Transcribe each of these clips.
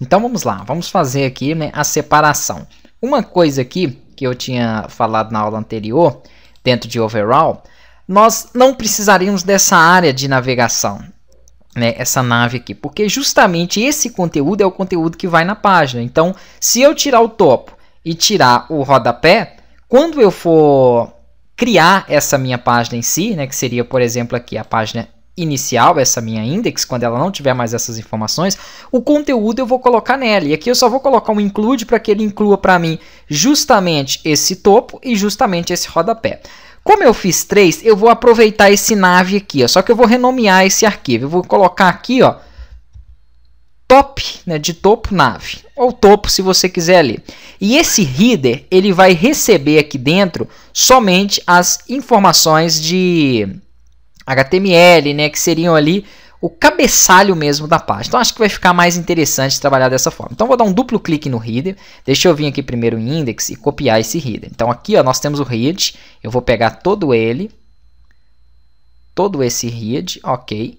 Então vamos lá, vamos fazer aqui né, a separação. Uma coisa aqui que eu tinha falado na aula anterior, dentro de overall, nós não precisaríamos dessa área de navegação, né, essa nave aqui, porque justamente esse conteúdo é o conteúdo que vai na página. Então, se eu tirar o topo e tirar o rodapé, quando eu for criar essa minha página em si, né, que seria, por exemplo, aqui a página inicial, essa minha index, quando ela não tiver mais essas informações, o conteúdo eu vou colocar nela. E aqui eu só vou colocar um include para que ele inclua para mim justamente esse topo e justamente esse rodapé. Como eu fiz três, eu vou aproveitar esse nave aqui, ó, só que eu vou renomear esse arquivo. Eu vou colocar aqui, ó, top, né, de topo nave, ou topo se você quiser ali. E esse header, ele vai receber aqui dentro somente as informações de HTML, né, que seriam ali o cabeçalho mesmo da página. Então acho que vai ficar mais interessante trabalhar dessa forma. Então vou dar um duplo clique no header. Deixa eu vir aqui primeiro em index e copiar esse header. Então aqui ó, nós temos o header. Eu vou pegar todo ele. Todo esse header, ok.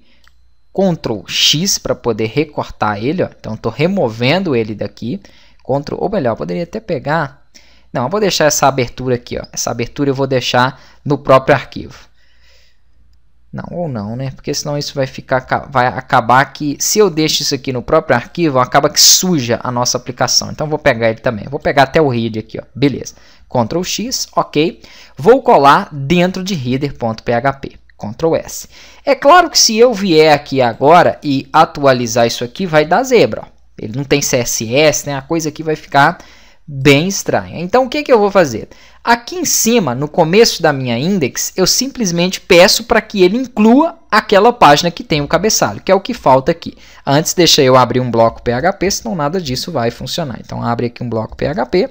Ctrl X para poder recortar ele. Ó. Então estou removendo ele daqui. Ctrl, ou melhor, poderia até pegar... Não, eu vou deixar essa abertura aqui. Ó. Essa abertura eu vou deixar no próprio arquivo. Não, ou não, né? Porque senão isso vai ficar, vai acabar que, se eu deixo isso aqui no próprio arquivo, acaba que suja a nossa aplicação. Então, vou pegar ele também. Vou pegar até o read aqui, ó. Beleza. Ctrl X, ok. Vou colar dentro de header.php. Ctrl S. É claro que se eu vier aqui agora e atualizar isso aqui, vai dar zebra. Ó. Ele não tem CSS, né? A coisa aqui vai ficar bem estranha. Então o que, que eu vou fazer? Aqui em cima, no começo da minha index, eu simplesmente peço para que ele inclua aquela página que tem o cabeçalho, que é o que falta aqui. Antes deixa eu abrir um bloco PHP, senão nada disso vai funcionar. Então abre aqui um bloco PHP,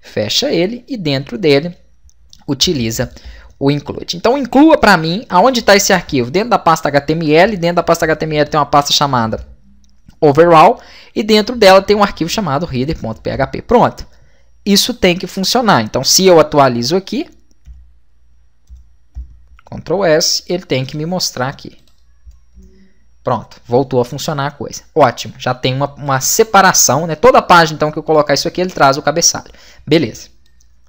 fecha ele e dentro dele utiliza o include. Então inclua para mim aonde está esse arquivo. Dentro da pasta HTML, dentro da pasta HTML tem uma pasta chamada overall e dentro dela tem um arquivo chamado reader.php. Pronto. Isso tem que funcionar. Então, se eu atualizo aqui, Ctrl S, ele tem que me mostrar aqui. Pronto, voltou a funcionar a coisa. Ótimo, já tem uma, uma separação, né? Toda página, então, que eu colocar isso aqui, ele traz o cabeçalho. Beleza.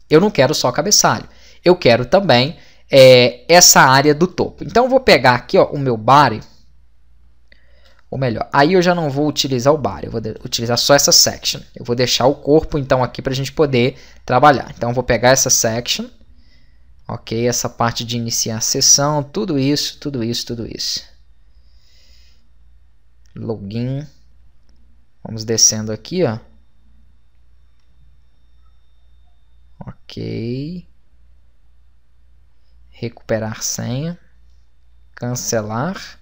Eu não quero só cabeçalho. Eu quero também é, essa área do topo. Então, eu vou pegar aqui ó, o meu body ou melhor, aí eu já não vou utilizar o bar, eu vou utilizar só essa section. Eu vou deixar o corpo então aqui para a gente poder trabalhar. Então eu vou pegar essa section, ok? Essa parte de iniciar a sessão, tudo isso, tudo isso, tudo isso. Login. Vamos descendo aqui, ó. Ok. Recuperar senha. Cancelar.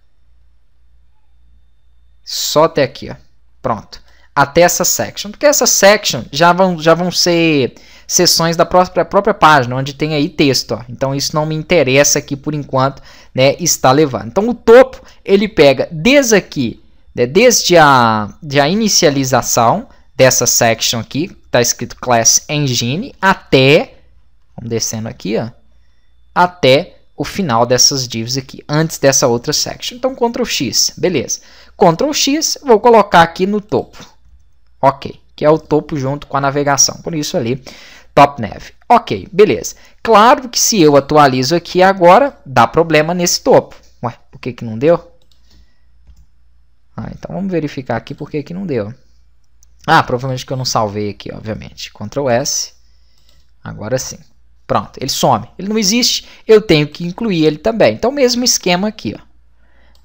Só até aqui, ó. Pronto. Até essa section. Porque essa section já vão, já vão ser sessões da própria, própria página, onde tem aí texto. Ó. Então isso não me interessa aqui por enquanto, né, está levando. Então o topo, ele pega desde aqui, né, desde a, de a inicialização dessa section aqui, está escrito class engine, até, vamos descendo aqui, ó, até o final dessas divs aqui, antes dessa outra section. Então, Ctrl X, beleza. Ctrl X, vou colocar aqui no topo. Ok, que é o topo junto com a navegação. Por isso ali, Top Nav. Ok, beleza. Claro que se eu atualizo aqui agora, dá problema nesse topo. Ué, por que, que não deu? Ah, então vamos verificar aqui por que, que não deu. Ah, provavelmente que eu não salvei aqui, obviamente. Ctrl S. Agora sim. Pronto, ele some. Ele não existe, eu tenho que incluir ele também. Então, mesmo esquema aqui. Ó.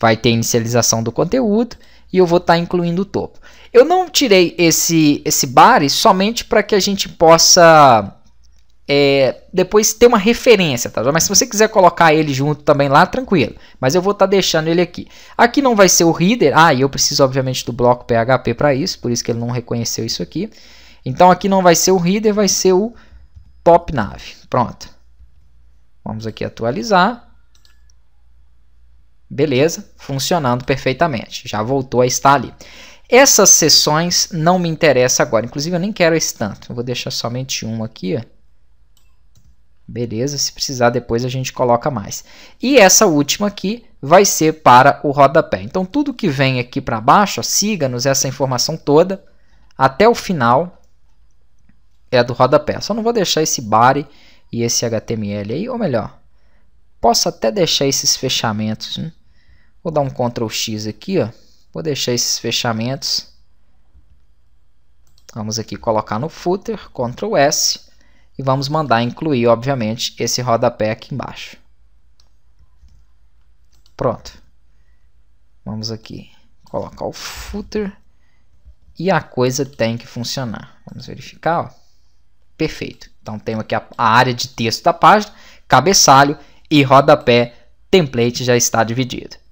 Vai ter inicialização do conteúdo e eu vou estar tá incluindo o topo. Eu não tirei esse, esse bar somente para que a gente possa é, depois ter uma referência, tá? Mas se você quiser colocar ele junto também lá, tranquilo. Mas eu vou estar tá deixando ele aqui. Aqui não vai ser o reader, Ah, e eu preciso obviamente do bloco PHP para isso, por isso que ele não reconheceu isso aqui. Então aqui não vai ser o reader, vai ser o Pop Nave. Pronto. Vamos aqui atualizar. Beleza, funcionando perfeitamente. Já voltou a estar ali. Essas sessões não me interessam agora. Inclusive, eu nem quero esse tanto. Eu vou deixar somente uma aqui. Ó. Beleza, se precisar depois a gente coloca mais. E essa última aqui vai ser para o rodapé. Então, tudo que vem aqui para baixo, siga-nos essa informação toda até o final é a do rodapé. Só não vou deixar esse body e esse HTML aí, ou melhor, posso até deixar esses fechamentos. Né? Vou dar um Ctrl X aqui, ó. vou deixar esses fechamentos. Vamos aqui colocar no footer, Ctrl S, e vamos mandar incluir, obviamente, esse rodapé aqui embaixo. Pronto. Vamos aqui colocar o footer e a coisa tem que funcionar. Vamos verificar, ó. Perfeito. Então tenho aqui a, a área de texto da página, cabeçalho e rodapé template já está dividido.